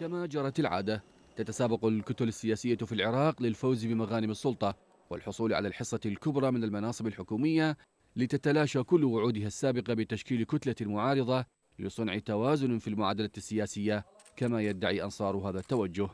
كما جرت العادة تتسابق الكتل السياسية في العراق للفوز بمغانم السلطة والحصول على الحصة الكبرى من المناصب الحكومية لتتلاشى كل وعودها السابقة بتشكيل كتلة معارضة لصنع توازن في المعادلة السياسية كما يدعي أنصار هذا التوجه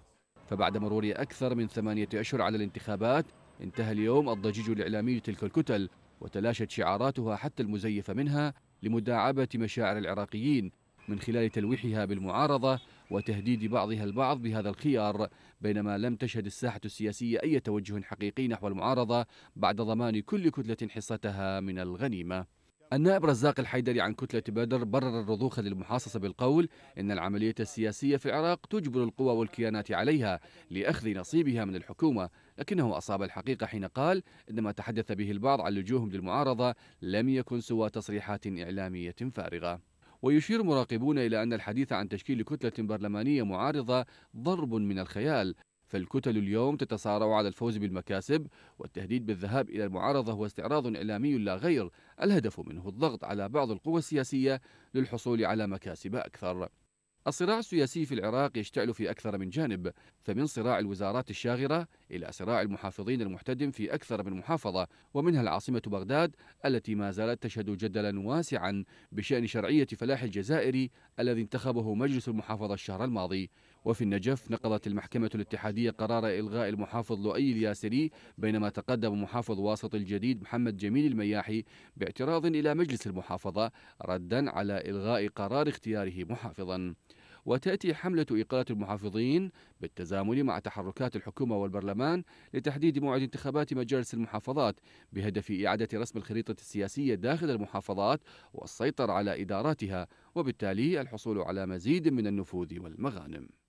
فبعد مرور أكثر من ثمانية أشهر على الانتخابات انتهى اليوم الضجيج الإعلامي تلك الكتل وتلاشت شعاراتها حتى المزيفة منها لمداعبة مشاعر العراقيين من خلال تلويحها بالمعارضة وتهديد بعضها البعض بهذا الخيار بينما لم تشهد الساحة السياسية أي توجه حقيقي نحو المعارضة بعد ضمان كل كتلة حصتها من الغنيمة النائب رزاق الحيدري عن كتلة بدر برر الرضوخ للمحاصصة بالقول إن العملية السياسية في العراق تجبر القوى والكيانات عليها لأخذ نصيبها من الحكومة لكنه أصاب الحقيقة حين قال إن ما تحدث به البعض عن لجوهم للمعارضة لم يكن سوى تصريحات إعلامية فارغة ويشير مراقبون إلى أن الحديث عن تشكيل كتلة برلمانية معارضة ضرب من الخيال فالكتل اليوم تتصارع على الفوز بالمكاسب والتهديد بالذهاب إلى المعارضة هو استعراض إعلامي لا غير الهدف منه الضغط على بعض القوى السياسية للحصول على مكاسب أكثر الصراع السياسي في العراق يشتعل في أكثر من جانب فمن صراع الوزارات الشاغرة إلى صراع المحافظين المحتدم في أكثر من محافظة ومنها العاصمة بغداد التي ما زالت تشهد جدلا واسعا بشأن شرعية فلاح الجزائري الذي انتخبه مجلس المحافظة الشهر الماضي وفي النجف نقضت المحكمة الاتحادية قرار إلغاء المحافظ لؤي الياسري بينما تقدم محافظ واسط الجديد محمد جميل المياحي باعتراض إلى مجلس المحافظة ردا على إلغاء قرار اختياره محافظا وتأتي حملة إقالة المحافظين بالتزامن مع تحركات الحكومة والبرلمان لتحديد موعد انتخابات مجالس المحافظات بهدف إعادة رسم الخريطة السياسية داخل المحافظات والسيطرة على إداراتها وبالتالي الحصول على مزيد من النفوذ والمغانم